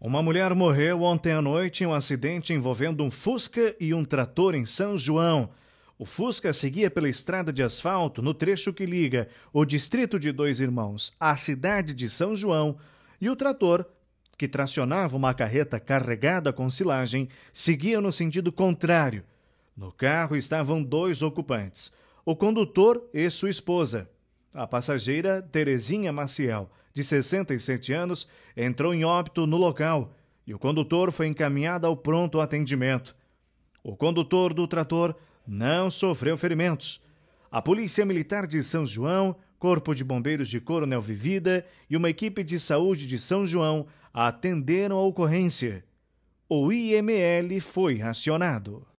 Uma mulher morreu ontem à noite em um acidente envolvendo um Fusca e um trator em São João. O Fusca seguia pela estrada de asfalto no trecho que liga o distrito de Dois Irmãos à cidade de São João e o trator, que tracionava uma carreta carregada com silagem, seguia no sentido contrário. No carro estavam dois ocupantes, o condutor e sua esposa. A passageira Terezinha Maciel de 67 anos, entrou em óbito no local e o condutor foi encaminhado ao pronto atendimento. O condutor do trator não sofreu ferimentos. A Polícia Militar de São João, Corpo de Bombeiros de Coronel Vivida e uma equipe de saúde de São João atenderam a ocorrência. O IML foi acionado.